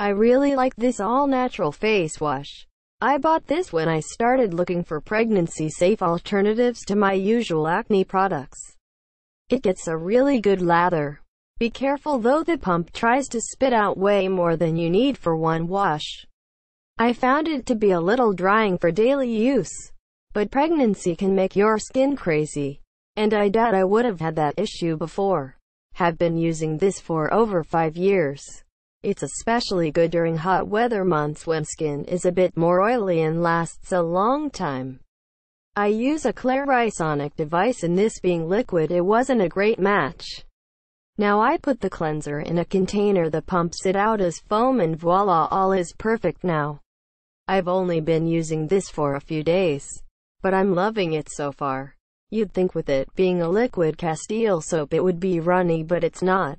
I really like this all-natural face wash. I bought this when I started looking for pregnancy-safe alternatives to my usual acne products. It gets a really good lather. Be careful though the pump tries to spit out way more than you need for one wash. I found it to be a little drying for daily use. But pregnancy can make your skin crazy. And I doubt I would have had that issue before. Have been using this for over 5 years. It's especially good during hot weather months when skin is a bit more oily and lasts a long time. I use a Clarisonic device and this being liquid it wasn't a great match. Now I put the cleanser in a container that pumps it out as foam and voila all is perfect now. I've only been using this for a few days. But I'm loving it so far. You'd think with it being a liquid castile soap it would be runny but it's not.